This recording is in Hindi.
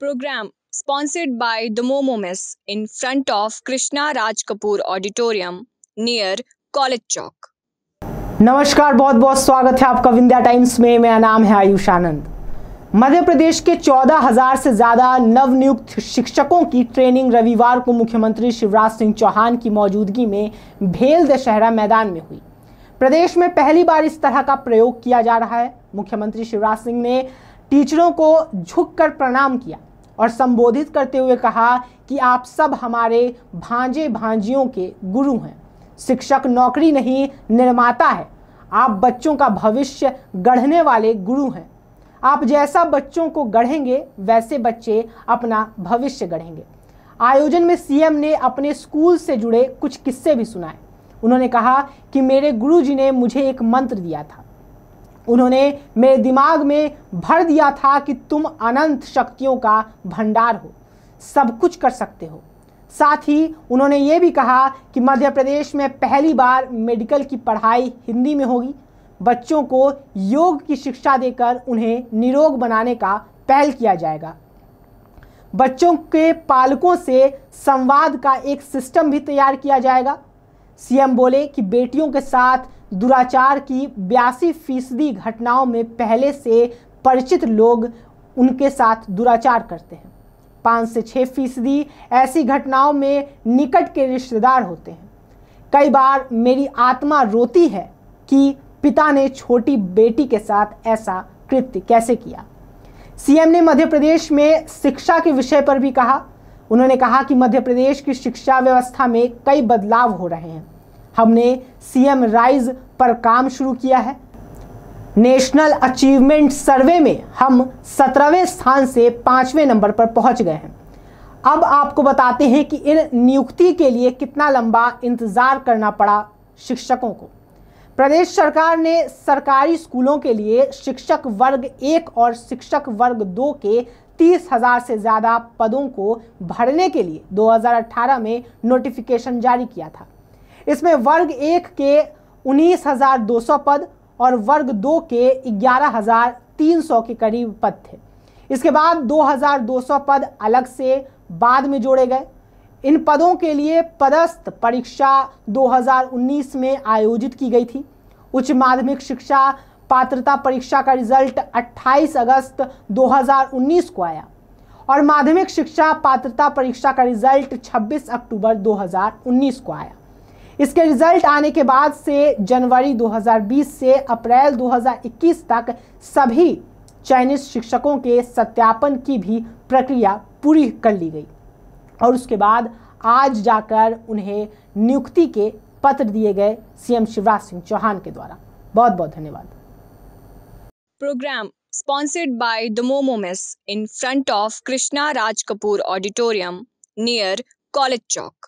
program sponsored by the Momomis in front of Krishna Raj Kapoor auditorium near college Chowk नमस्कार बहुत बहुत स्वागत है आपका विंध्या टाइम्स में मेरा नाम है आयुष आनंद मध्य प्रदेश के चौदह हजार से ज़्यादा नवनियुक्त शिक्षकों की ट्रेनिंग रविवार को मुख्यमंत्री शिवराज सिंह चौहान की मौजूदगी में भेल दशहरा मैदान में हुई प्रदेश में पहली बार इस तरह का प्रयोग किया जा रहा है मुख्यमंत्री शिवराज सिंह ने टीचरों को झुककर प्रणाम किया और संबोधित करते हुए कहा कि आप सब हमारे भांजे भांजियों के गुरु हैं शिक्षक नौकरी नहीं निर्माता है आप बच्चों का भविष्य गढ़ने वाले गुरु हैं आप जैसा बच्चों को गढ़ेंगे वैसे बच्चे अपना भविष्य गढ़ेंगे आयोजन में सीएम ने अपने स्कूल से जुड़े कुछ किस्से भी सुनाए उन्होंने कहा कि मेरे गुरुजी ने मुझे एक मंत्र दिया था उन्होंने मेरे दिमाग में भर दिया था कि तुम अनंत शक्तियों का भंडार हो सब कुछ कर सकते हो साथ ही उन्होंने ये भी कहा कि मध्य प्रदेश में पहली बार मेडिकल की पढ़ाई हिंदी में होगी बच्चों को योग की शिक्षा देकर उन्हें निरोग बनाने का पहल किया जाएगा बच्चों के पालकों से संवाद का एक सिस्टम भी तैयार किया जाएगा सीएम बोले कि बेटियों के साथ दुराचार की बयासी फीसदी घटनाओं में पहले से परिचित लोग उनके साथ दुराचार करते हैं पाँच से छः फीसदी ऐसी घटनाओं में निकट के रिश्तेदार होते हैं कई बार मेरी आत्मा रोती है कि पिता ने छोटी बेटी के साथ ऐसा कृत्य कैसे किया सीएम ने मध्य प्रदेश में शिक्षा के विषय पर भी कहा उन्होंने कहा कि मध्य प्रदेश की शिक्षा व्यवस्था में कई बदलाव हो रहे हैं हमने सीएम राइज पर काम शुरू किया है नेशनल अचीवमेंट सर्वे में हम सत्रहवें स्थान से पाँचवें नंबर पर पहुंच गए हैं अब आपको बताते हैं कि इन नियुक्ति के लिए कितना लंबा इंतज़ार करना पड़ा शिक्षकों को प्रदेश सरकार ने सरकारी स्कूलों के लिए शिक्षक वर्ग एक और शिक्षक वर्ग दो के तीस हज़ार से ज़्यादा पदों को भरने के लिए 2018 में नोटिफिकेशन जारी किया था इसमें वर्ग एक के उन्नीस हज़ार दो सौ पद और वर्ग दो के ग्यारह हज़ार तीन सौ के करीब पद थे इसके बाद दो हज़ार दो सौ पद अलग से बाद में जोड़े गए इन पदों के लिए पदस्थ परीक्षा 2019 में आयोजित की गई थी उच्च माध्यमिक शिक्षा पात्रता परीक्षा का रिजल्ट 28 अगस्त 2019 को आया और माध्यमिक शिक्षा पात्रता परीक्षा का रिजल्ट 26 अक्टूबर 2019 को आया इसके रिजल्ट आने के बाद से जनवरी 2020 से अप्रैल 2021 तक सभी चाइनीज शिक्षकों के सत्यापन की भी प्रक्रिया पूरी कर ली गई और उसके बाद आज जाकर उन्हें नियुक्ति के पत्र दिए गए सीएम शिवराज सिंह चौहान के द्वारा बहुत बहुत धन्यवाद programme sponsored by the Momomis in front of Krishna Raj Kapoor auditorium near college Chowk